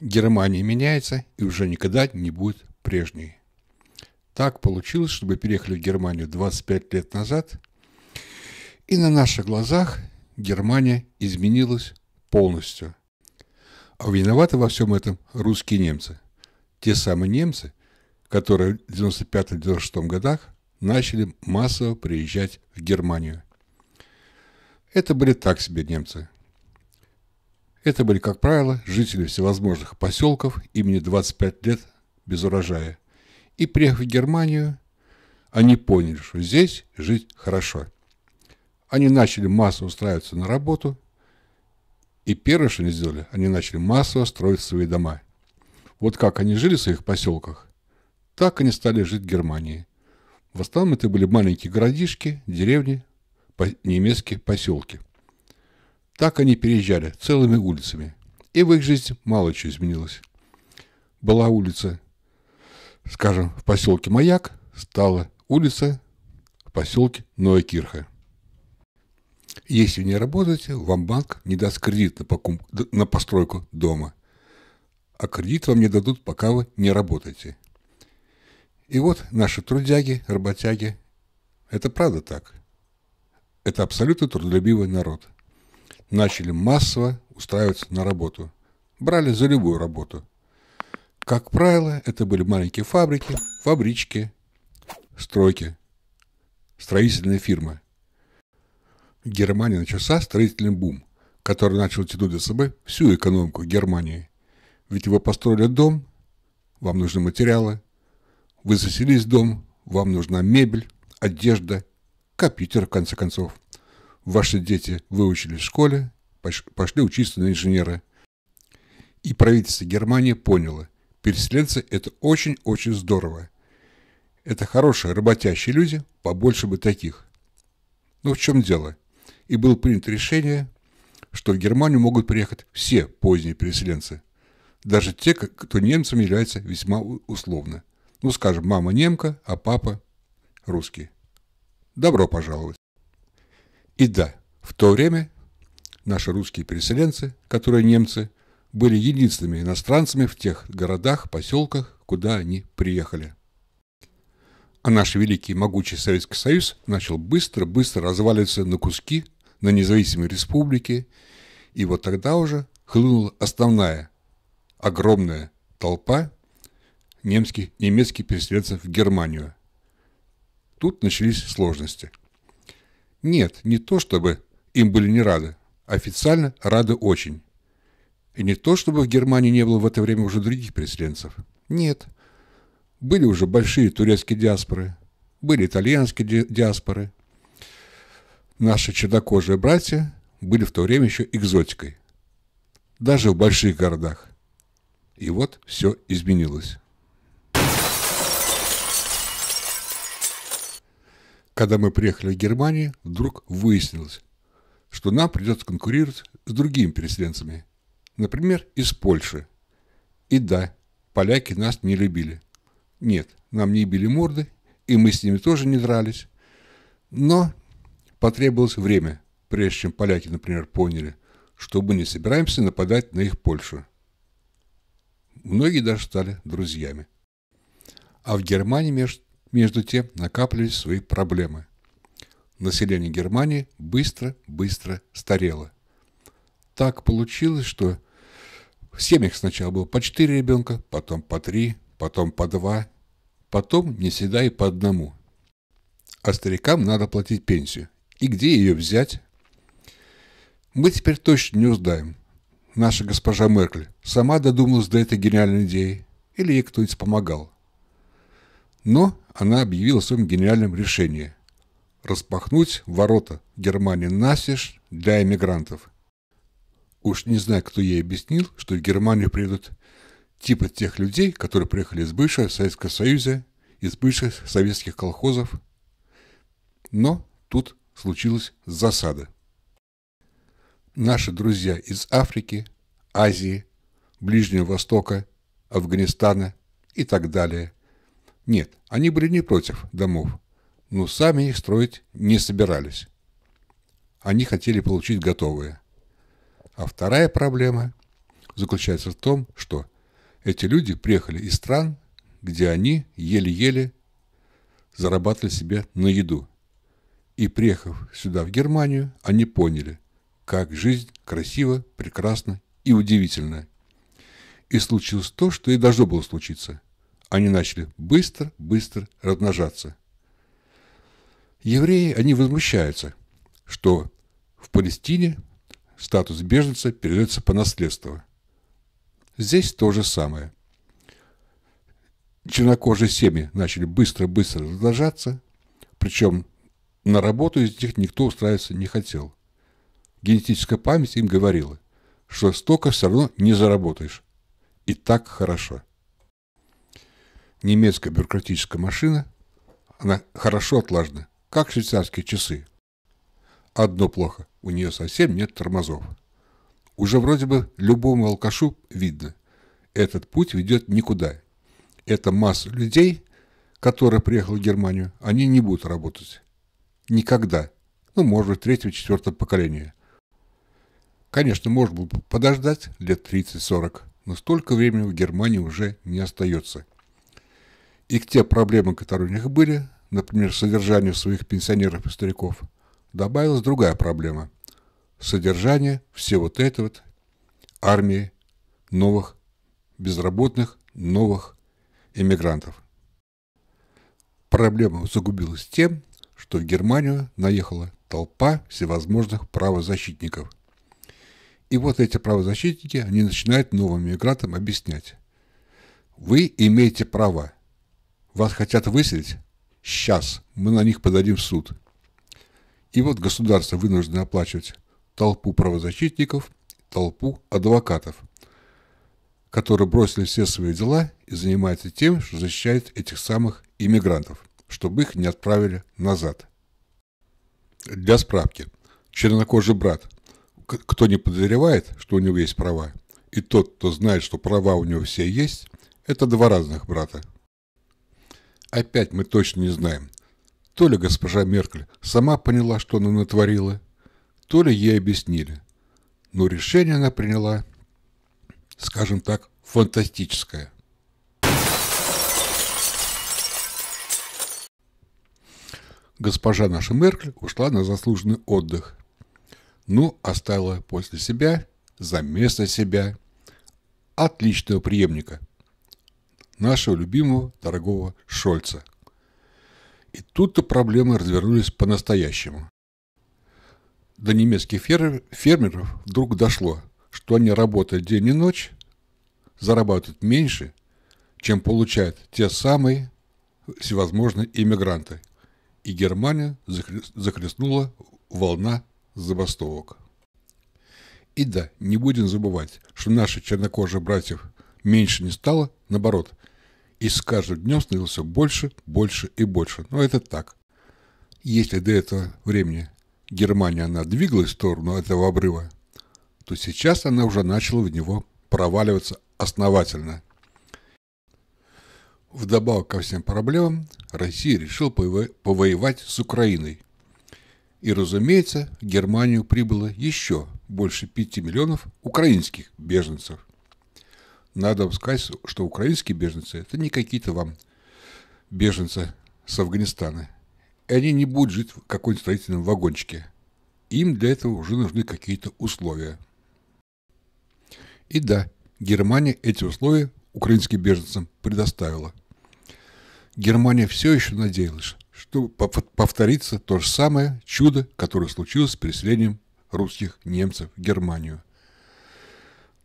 Германия меняется и уже никогда не будет прежней. Так получилось, что мы переехали в Германию 25 лет назад, и на наших глазах Германия изменилась полностью. А виноваты во всем этом русские немцы. Те самые немцы, которые в 95-96 годах начали массово приезжать в Германию. Это были так себе немцы. Это были, как правило, жители всевозможных поселков имени 25 лет без урожая. И приехав в Германию, они поняли, что здесь жить хорошо. Они начали массово устраиваться на работу, и первое, что они сделали, они начали массово строить свои дома. Вот как они жили в своих поселках, так они стали жить в Германии. В основном это были маленькие городишки, деревни, немецкие поселки. Так они переезжали целыми улицами. И в их жизни мало чего изменилось. Была улица, скажем, в поселке Маяк, стала улица в поселке Новокирха. Если не работаете, вам банк не даст кредит на, покуп... на постройку дома. А кредит вам не дадут, пока вы не работаете. И вот наши трудяги, работяги, это правда так. Это абсолютно трудолюбивый народ – начали массово устраиваться на работу. Брали за любую работу. Как правило, это были маленькие фабрики, фабрички, стройки, строительные фирмы. В Германии начался строительный бум, который начал тянуть за собой всю экономику Германии. Ведь вы построили дом, вам нужны материалы, вы заселились в дом, вам нужна мебель, одежда, компьютер, в конце концов – ваши дети выучились в школе, пошли учиться на инженера. И правительство Германии поняло, переселенцы – это очень-очень здорово. Это хорошие, работящие люди, побольше бы таких. Но ну, в чем дело? И было принято решение, что в Германию могут приехать все поздние переселенцы. Даже те, кто немцами является весьма условно. Ну, скажем, мама немка, а папа русский. Добро пожаловать! И да, в то время наши русские переселенцы, которые немцы, были единственными иностранцами в тех городах, поселках, куда они приехали. А наш великий и могучий Советский Союз начал быстро-быстро разваливаться на куски, на независимые республики, и вот тогда уже хлынула основная, огромная толпа немских, немецких переселенцев в Германию. Тут начались сложности – нет, не то чтобы им были не рады. Официально рады очень. И не то чтобы в Германии не было в это время уже других переселенцев. Нет. Были уже большие турецкие диаспоры, были итальянские диаспоры. Наши чернокожие братья были в то время еще экзотикой. Даже в больших городах. И вот все изменилось. Когда мы приехали в Германию, вдруг выяснилось, что нам придется конкурировать с другими переселенцами, например, из Польши. И да, поляки нас не любили. Нет, нам не били морды, и мы с ними тоже не дрались. Но потребовалось время, прежде чем поляки, например, поняли, что мы не собираемся нападать на их Польшу. Многие даже стали друзьями. А в Германии между между тем накапливались свои проблемы. Население Германии быстро-быстро старело. Так получилось, что в семьях сначала было по четыре ребенка, потом по три, потом по два, потом не всегда и по одному. А старикам надо платить пенсию. И где ее взять? Мы теперь точно не узнаем. Наша госпожа Меркель сама додумалась до этой гениальной идеи, или ей кто-нибудь помогал. Но она объявила о своем гениальном решении – распахнуть ворота Германии насежь для эмигрантов. Уж не знаю, кто ей объяснил, что в Германию приедут типа тех людей, которые приехали из бывшего Советского Союза, из бывших советских колхозов. Но тут случилась засада. Наши друзья из Африки, Азии, Ближнего Востока, Афганистана и так далее нет, они были не против домов, но сами их строить не собирались. Они хотели получить готовые. А вторая проблема заключается в том, что эти люди приехали из стран, где они еле-еле зарабатывали себе на еду. И приехав сюда, в Германию, они поняли, как жизнь красива, прекрасна и удивительна. И случилось то, что и должно было случиться они начали быстро-быстро размножаться. Евреи, они возмущаются, что в Палестине статус беженца передается по наследству. Здесь то же самое. Чернокожие семьи начали быстро-быстро размножаться, причем на работу из них никто устраиваться не хотел. Генетическая память им говорила, что столько все равно не заработаешь. И так хорошо немецкая бюрократическая машина, она хорошо отлажена, как швейцарские часы. Одно плохо, у нее совсем нет тормозов. Уже вроде бы любому алкашу видно, этот путь ведет никуда. Это масса людей, которые приехали в Германию, они не будут работать. Никогда. Ну, может быть, третьего-четвертого поколения. Конечно, можно было подождать лет 30-40, но столько времени в Германии уже не остается – их те проблемы, которые у них были, например, содержанию своих пенсионеров и стариков, добавилась другая проблема – содержание всей вот этой вот армии новых безработных, новых иммигрантов. Проблема загубилась тем, что в Германию наехала толпа всевозможных правозащитников. И вот эти правозащитники, они начинают новым иммигрантам объяснять. Вы имеете права, вас хотят выселить? Сейчас, мы на них подадим в суд. И вот государство вынуждено оплачивать толпу правозащитников, толпу адвокатов, которые бросили все свои дела и занимаются тем, что защищают этих самых иммигрантов, чтобы их не отправили назад. Для справки. Чернокожий брат, кто не подозревает, что у него есть права, и тот, кто знает, что права у него все есть, это два разных брата. Опять мы точно не знаем. То ли госпожа Меркель сама поняла, что она натворила, то ли ей объяснили. Но решение она приняла, скажем так, фантастическое. Госпожа наша Меркель ушла на заслуженный отдых. Ну, оставила а после себя, за место себя, отличного преемника – нашего любимого дорогого Шольца. И тут-то проблемы развернулись по-настоящему. До немецких фер фермеров вдруг дошло, что они работают день и ночь, зарабатывают меньше, чем получают те самые всевозможные иммигранты. И Германия захлестнула волна забастовок. И да, не будем забывать, что наши чернокожие братьев меньше не стало, наоборот. И с каждым днем становился больше, больше и больше. Но это так. Если до этого времени Германия, она двигалась в сторону этого обрыва, то сейчас она уже начала в него проваливаться основательно. Вдобавок ко всем проблемам, Россия решила пово повоевать с Украиной. И, разумеется, в Германию прибыло еще больше 5 миллионов украинских беженцев. Надо сказать, что украинские беженцы – это не какие-то вам беженцы с Афганистана. И они не будут жить в каком-нибудь строительном вагончике. Им для этого уже нужны какие-то условия. И да, Германия эти условия украинским беженцам предоставила. Германия все еще надеялась, что повторится то же самое чудо, которое случилось с переселением русских немцев в Германию.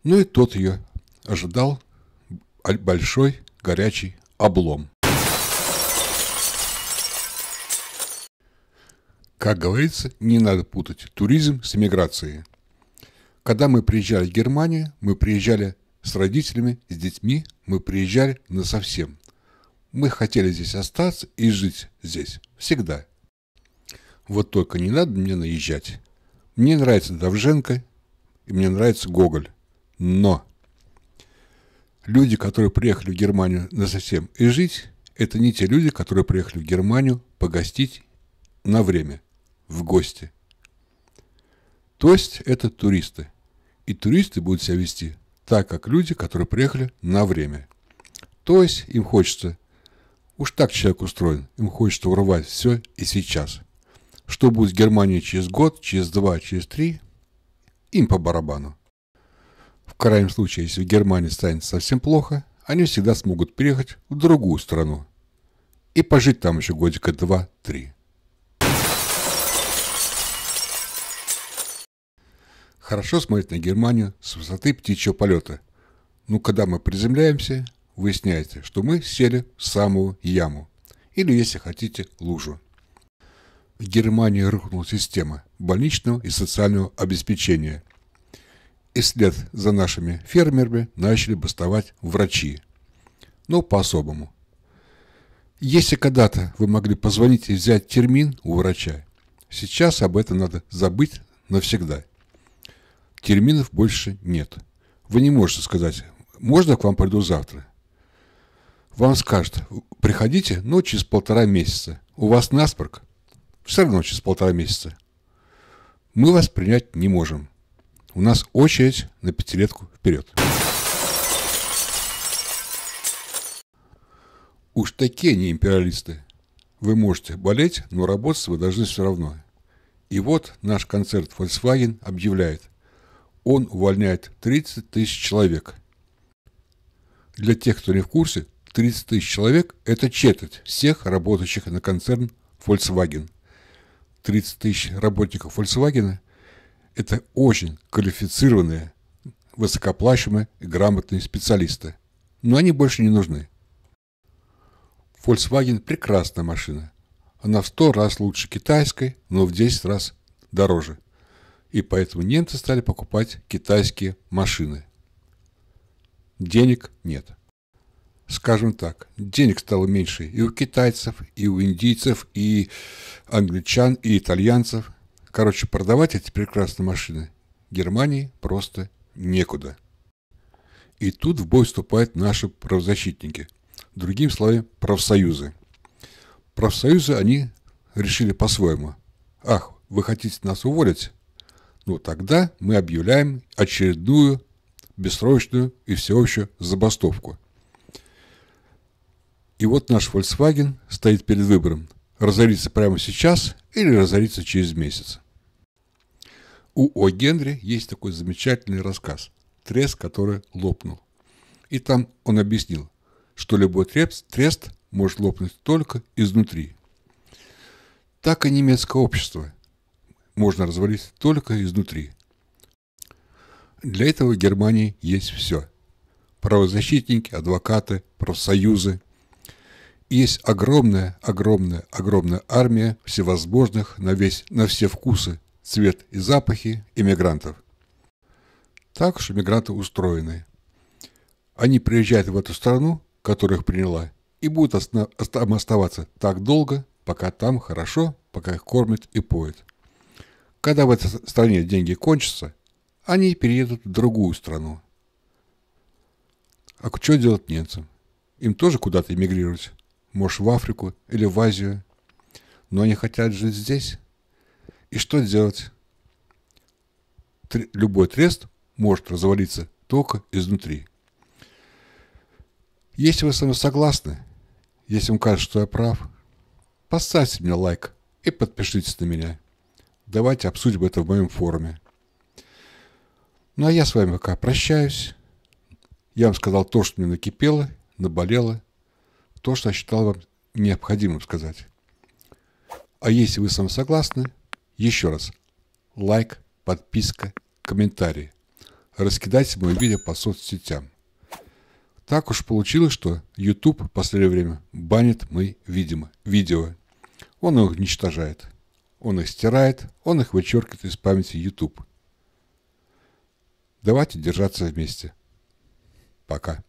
Ну и тот ее ожидал большой горячий облом. Как говорится, не надо путать туризм с эмиграцией. Когда мы приезжали в Германию, мы приезжали с родителями, с детьми, мы приезжали на совсем. Мы хотели здесь остаться и жить здесь всегда. Вот только не надо мне наезжать. Мне нравится Давженко и мне нравится Гоголь. Но люди, которые приехали в Германию на совсем и жить, это не те люди, которые приехали в Германию погостить на время, в гости. То есть это туристы. И туристы будут себя вести так, как люди, которые приехали на время. То есть им хочется, уж так человек устроен, им хочется урвать все и сейчас. Что будет в Германии через год, через два, через три, им по барабану. В крайнем случае, если в Германии станет совсем плохо, они всегда смогут переехать в другую страну и пожить там еще годика два-три. Хорошо смотреть на Германию с высоты птичьего полета. Но ну, когда мы приземляемся, выясняется, что мы сели в самую яму. Или, если хотите, лужу. В Германии рухнула система больничного и социального обеспечения и след за нашими фермерами начали бастовать врачи. Но ну, по-особому. Если когда-то вы могли позвонить и взять термин у врача, сейчас об этом надо забыть навсегда. Терминов больше нет. Вы не можете сказать, можно к вам приду завтра? Вам скажут, приходите, но ну, через полтора месяца. У вас насморк? Все равно через полтора месяца. Мы вас принять не можем. У нас очередь на пятилетку вперед. Уж такие не империалисты. Вы можете болеть, но работать вы должны все равно. И вот наш концерт Volkswagen объявляет. Он увольняет 30 тысяч человек. Для тех, кто не в курсе, 30 тысяч человек – это четверть всех работающих на концерн Volkswagen. 30 тысяч работников Volkswagen – это очень квалифицированные, высокоплачиваемые и грамотные специалисты. Но они больше не нужны. Volkswagen – прекрасная машина. Она в сто раз лучше китайской, но в 10 раз дороже. И поэтому немцы стали покупать китайские машины. Денег нет. Скажем так, денег стало меньше и у китайцев, и у индийцев, и англичан, и итальянцев – Короче, продавать эти прекрасные машины Германии просто некуда. И тут в бой вступают наши правозащитники, другими словами, профсоюзы. Профсоюзы они решили по-своему. Ах, вы хотите нас уволить? Ну тогда мы объявляем очередную бессрочную и всеобщую забастовку. И вот наш Volkswagen стоит перед выбором – разориться прямо сейчас или разориться через месяц. У О. Генри есть такой замечательный рассказ «Трест, который лопнул». И там он объяснил, что любой трест, трест может лопнуть только изнутри. Так и немецкое общество можно развалить только изнутри. Для этого в Германии есть все. Правозащитники, адвокаты, профсоюзы – есть огромная, огромная, огромная армия всевозможных на, весь, на все вкусы, цвет и запахи иммигрантов. Так уж иммигранты устроены. Они приезжают в эту страну, которую их приняла, и будут там оставаться так долго, пока там хорошо, пока их кормят и поют. Когда в этой стране деньги кончатся, они переедут в другую страну. А что делать немцам? Им тоже куда-то эмигрировать может, в Африку или в Азию. Но они хотят жить здесь. И что делать? Тр... Любой трест может развалиться только изнутри. Если вы со мной согласны, если вам кажется, что я прав, поставьте мне лайк и подпишитесь на меня. Давайте обсудим это в моем форуме. Ну а я с вами пока прощаюсь. Я вам сказал то, что мне накипело, наболело – то, что я считал вам необходимым сказать. А если вы с согласны, еще раз, лайк, подписка, комментарий, Раскидайте мое видео по соцсетям. Так уж получилось, что YouTube в последнее время банит мои видимо, видео. Он их уничтожает. Он их стирает, он их вычеркивает из памяти YouTube. Давайте держаться вместе. Пока.